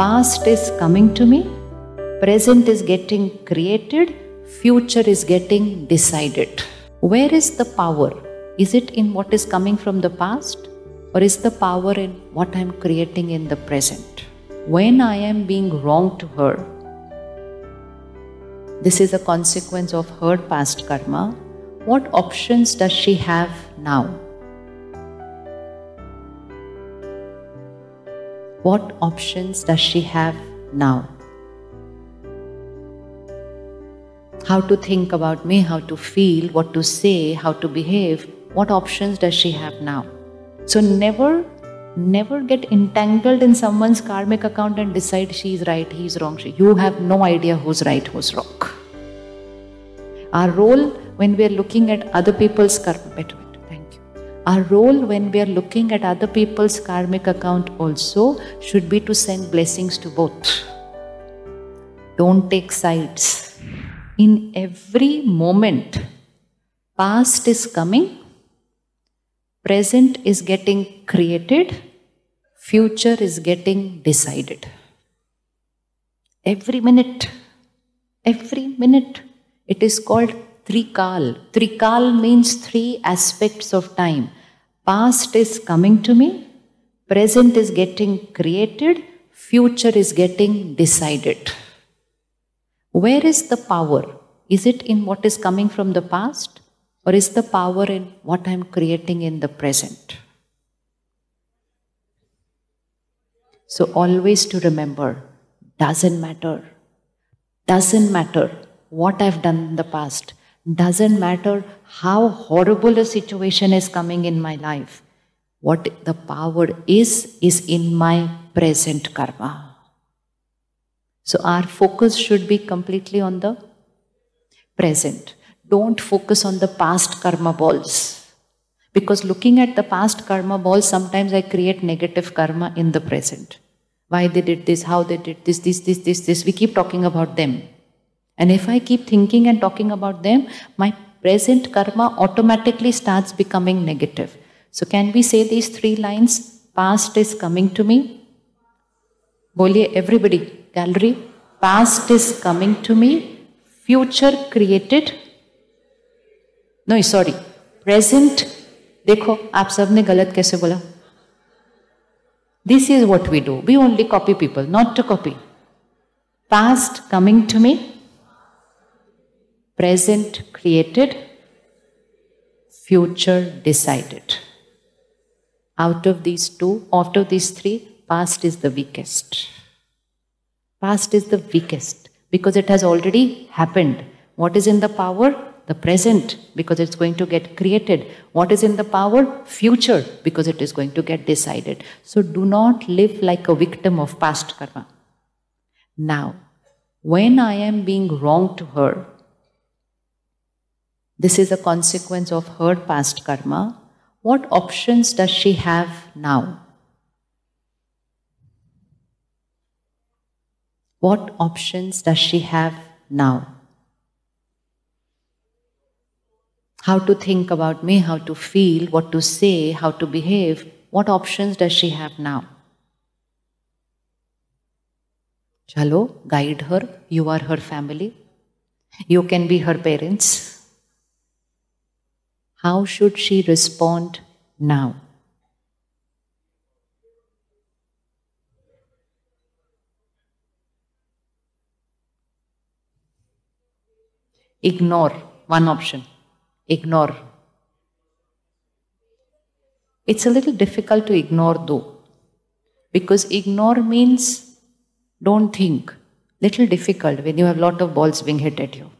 past is coming to me, present is getting created, future is getting decided. Where is the power? Is it in what is coming from the past, or is the power in what I'm creating in the present? When I am being wrong to her, this is a consequence of her past karma. What options does she have now? what options does she have now? How to think about me, how to feel, what to say, how to behave, what options does she have now? So never, never get entangled in someone's karmic account and decide she's right, he's wrong. you have no idea who's right, who's wrong. Our role when we are looking at other people's karma, our role when we are looking at other people's karmic account also should be to send blessings to both. Don't take sides. In every moment, past is coming, present is getting created, future is getting decided. Every minute, every minute, it is called Trikal. Trikal means three aspects of time Past is coming to me, present is getting created, future is getting decided. Where is the power? Is it in what is coming from the past? Or is the power in what I'm creating in the present? So always to remember, doesn't matter. Doesn't matter what I've done in the past. Doesn't matter how horrible a situation is coming in my life, what the power is, is in my present karma. So our focus should be completely on the present. Don't focus on the past karma balls. Because looking at the past karma balls, sometimes I create negative karma in the present. Why they did this, how they did this, this, this, this, this. We keep talking about them. And if I keep thinking and talking about them, my present karma automatically starts becoming negative. So can we say these three lines? Past is coming to me. Bolie everybody, gallery. Past is coming to me. Future created. No, sorry. Present. देखो आप सब ने गलत कैसे बोला this is what we do we only copy people not to copy past coming to me present created, future decided. Out of these two, out of these three, past is the weakest. Past is the weakest because it has already happened. What is in the power? The present because it's going to get created. What is in the power? Future because it is going to get decided. So do not live like a victim of past karma. Now, when I am being wrong to her, this is a consequence of her past karma. What options does she have now? What options does she have now? How to think about me, how to feel, what to say, how to behave, what options does she have now? Chalo, guide her. You are her family. You can be her parents. How should she respond now? Ignore, one option. Ignore. It's a little difficult to ignore though, because ignore means don't think. Little difficult when you have lot of balls being hit at you.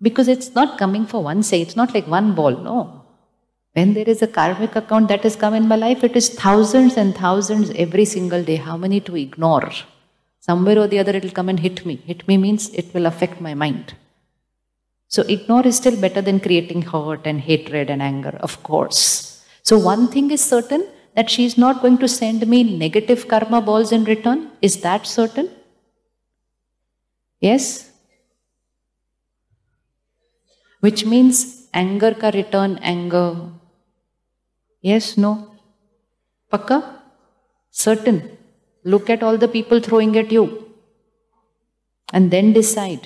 Because it's not coming for one say, it's not like one ball, no. When there is a karmic account that has come in my life, it is thousands and thousands every single day. How many to ignore? Somewhere or the other, it will come and hit me. Hit me means it will affect my mind. So, ignore is still better than creating hurt and hatred and anger, of course. So, one thing is certain that she is not going to send me negative karma balls in return. Is that certain? Yes? which means anger ka return anger yes no pakka certain look at all the people throwing at you and then decide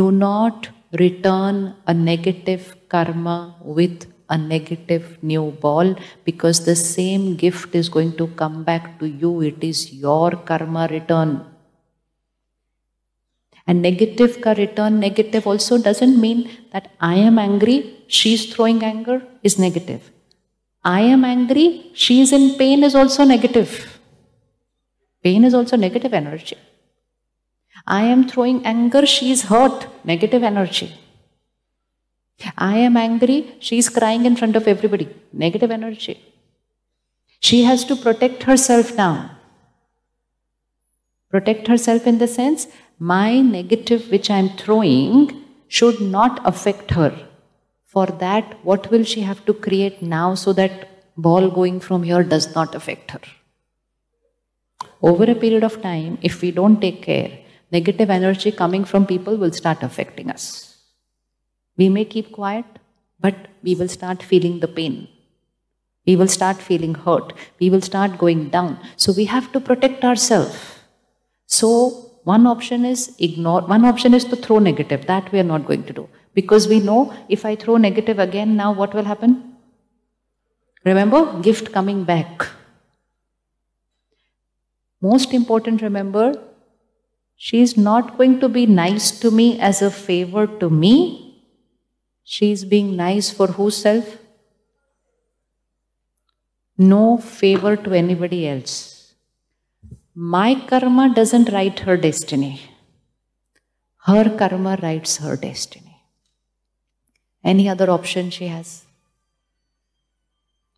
do not return a negative karma with a negative new ball because the same gift is going to come back to you it is your karma return and negative ka return negative also doesn't mean that I am angry, she's throwing anger is negative. I am angry, She's in pain is also negative. Pain is also negative energy. I am throwing anger, She's hurt, negative energy. I am angry, She's crying in front of everybody, negative energy. She has to protect herself now. Protect herself in the sense my negative which I'm throwing should not affect her. For that, what will she have to create now so that ball going from here does not affect her? Over a period of time, if we don't take care, negative energy coming from people will start affecting us. We may keep quiet, but we will start feeling the pain. We will start feeling hurt. We will start going down. So we have to protect ourselves. So one option is ignore, one option is to throw negative. That we are not going to do. Because we know if I throw negative again, now what will happen? Remember, gift coming back. Most important, remember, she is not going to be nice to me as a favor to me. She is being nice for self? No favor to anybody else. My karma doesn't write her destiny. Her karma writes her destiny. Any other option she has?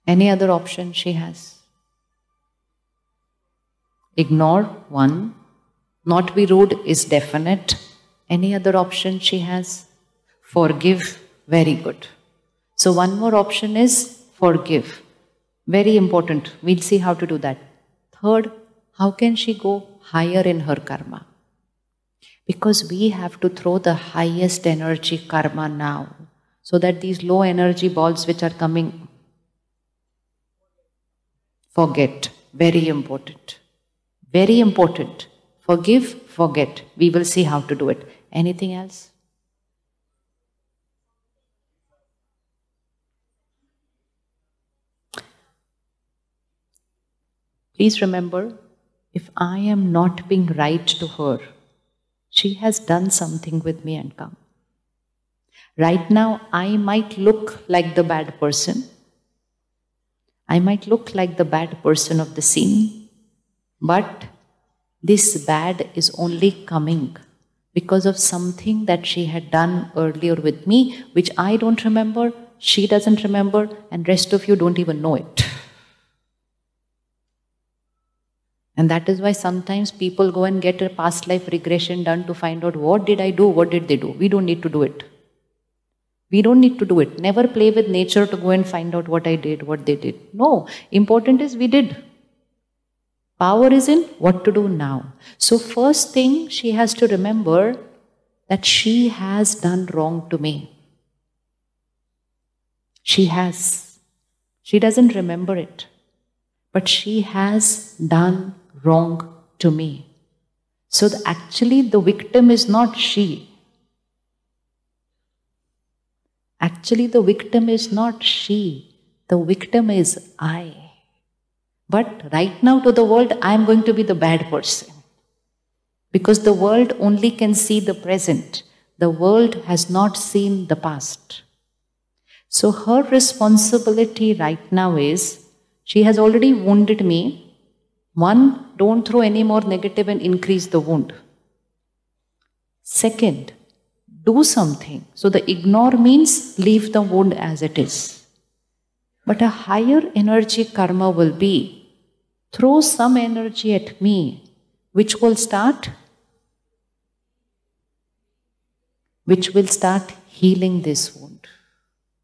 Any other option she has? Ignore one. Not be rude is definite. Any other option she has? Forgive. Very good. So, one more option is forgive. Very important. We'll see how to do that. Third, how can she go higher in her karma? Because we have to throw the highest energy karma now so that these low energy balls which are coming forget. Very important. Very important. Forgive, forget. We will see how to do it. Anything else? Please remember if I am not being right to her, she has done something with me and come. Right now, I might look like the bad person. I might look like the bad person of the scene, but this bad is only coming because of something that she had done earlier with me, which I don't remember, she doesn't remember, and rest of you don't even know it. And that is why sometimes people go and get a past life regression done to find out what did I do, what did they do. We don't need to do it. We don't need to do it. Never play with nature to go and find out what I did, what they did. No, important is we did. Power is in what to do now. So, first thing she has to remember that she has done wrong to me. She has. She doesn't remember it. But she has done wrong to me. So the, actually, the victim is not she. Actually, the victim is not she. The victim is I. But right now, to the world, I am going to be the bad person. Because the world only can see the present, the world has not seen the past. So her responsibility right now is she has already wounded me one, don't throw any more negative and increase the wound. Second, do something. So the ignore means leave the wound as it is. But a higher energy karma will be throw some energy at me, which will start which will start healing this wound.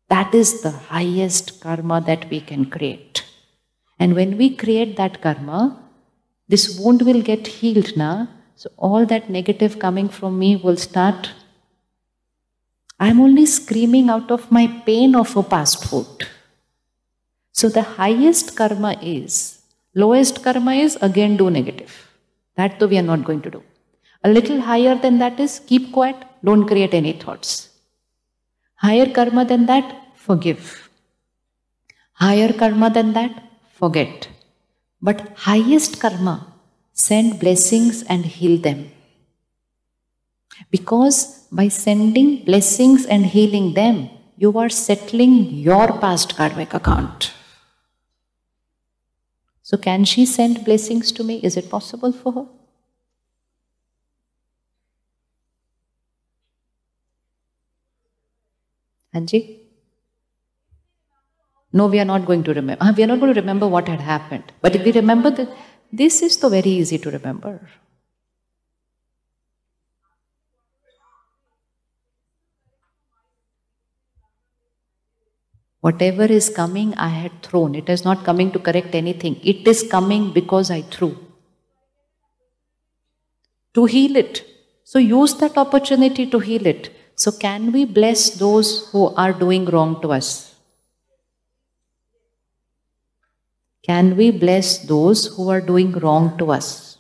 That is the highest karma that we can create. And when we create that karma, this wound will get healed now. So all that negative coming from me will start. I'm only screaming out of my pain of a past food. So the highest karma is, lowest karma is again do negative. That though we are not going to do. A little higher than that is keep quiet, don't create any thoughts. Higher karma than that, forgive. Higher karma than that, forget. But highest karma send blessings and heal them. Because by sending blessings and healing them, you are settling your past karmic account. So, can she send blessings to me? Is it possible for her? Anji? No, we are not going to remember. Ah, we are not going to remember what had happened. But if we remember that, this is so very easy to remember. Whatever is coming, I had thrown. It is not coming to correct anything. It is coming because I threw. To heal it. So use that opportunity to heal it. So can we bless those who are doing wrong to us? Can we bless those who are doing wrong to us?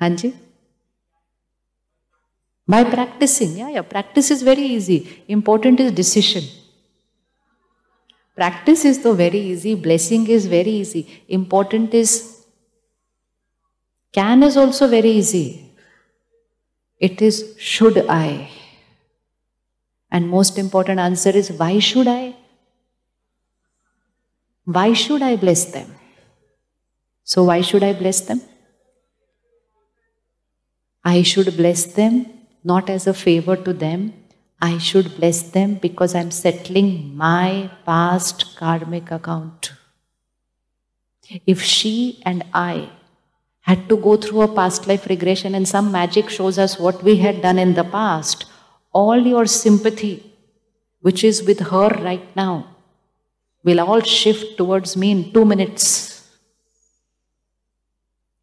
Hanji? By practicing, yeah, yeah, practice is very easy. Important is decision. Practice is though very easy, blessing is very easy. Important is can is also very easy. It is should I? And most important answer is why should I? Why should I bless them? So, why should I bless them? I should bless them not as a favor to them. I should bless them because I'm settling my past karmic account. If she and I had to go through a past life regression and some magic shows us what we had done in the past, all your sympathy, which is with her right now, will all shift towards me in two minutes.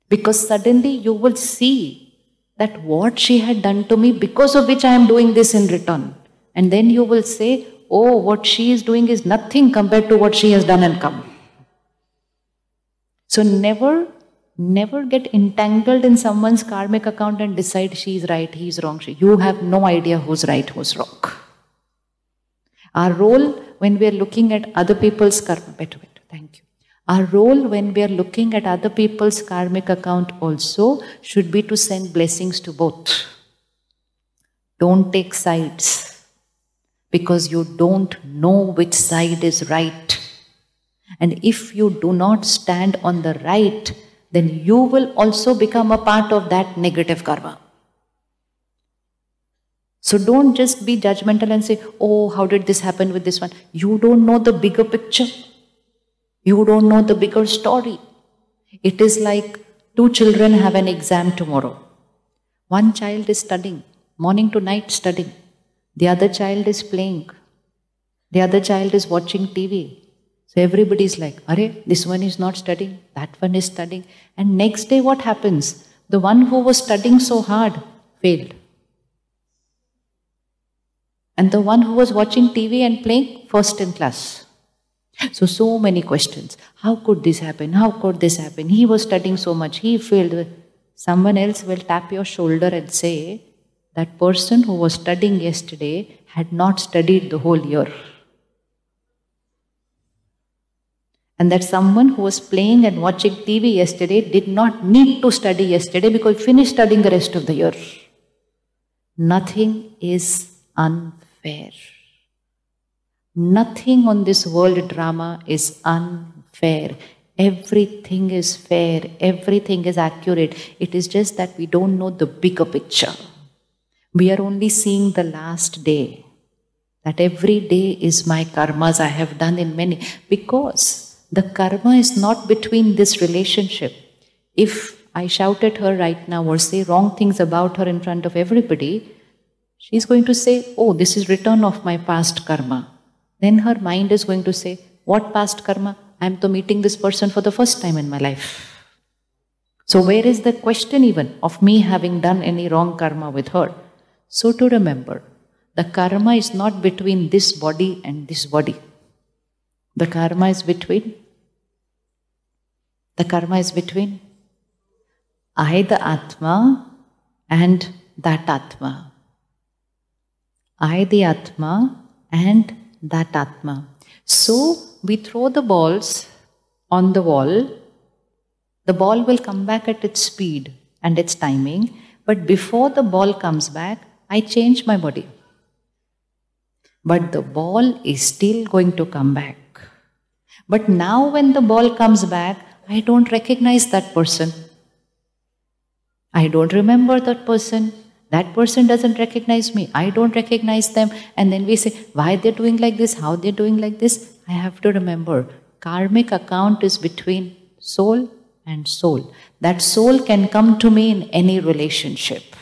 Because suddenly you will see that what she had done to me, because of which I am doing this in return. And then you will say, oh, what she is doing is nothing compared to what she has done and come. So never, never get entangled in someone's karmic account and decide she is right, he is wrong. you have no idea who's right, who's wrong. Our role when we are looking at other people's karma. Better, better. Thank you. Our role when we are looking at other people's karmic account also should be to send blessings to both. Don't take sides because you don't know which side is right. And if you do not stand on the right, then you will also become a part of that negative karma. So don't just be judgmental and say, oh, how did this happen with this one? You don't know the bigger picture. You don't know the bigger story. It is like two children have an exam tomorrow. One child is studying, morning to night studying. The other child is playing. The other child is watching TV. So everybody is like, Are, this one is not studying, that one is studying. And next day, what happens? The one who was studying so hard failed and the one who was watching TV and playing first in class. So, so many questions. How could this happen? How could this happen? He was studying so much, he failed. Someone else will tap your shoulder and say, That person who was studying yesterday had not studied the whole year. And that someone who was playing and watching TV yesterday did not need to study yesterday because he finished studying the rest of the year. Nothing is unfair unfair. Nothing on this world drama is unfair. Everything is fair, everything is accurate. It is just that we don't know the bigger picture. We are only seeing the last day. That every day is my karmas I have done in many. Because the karma is not between this relationship. If I shout at her right now or say wrong things about her in front of everybody, she is going to say, Oh, this is return of my past karma. Then her mind is going to say, What past karma? I am to meeting this person for the first time in my life. So, where is the question even of me having done any wrong karma with her? So, to remember, the karma is not between this body and this body. The karma is between. The karma is between I, the Atma, and that Atma. I, the Atma, and that Atma. So we throw the balls on the wall. The ball will come back at its speed and its timing. But before the ball comes back, I change my body. But the ball is still going to come back. But now, when the ball comes back, I don't recognize that person. I don't remember that person that person doesn't recognize me i don't recognize them and then we say why they're doing like this how they're doing like this i have to remember karmic account is between soul and soul that soul can come to me in any relationship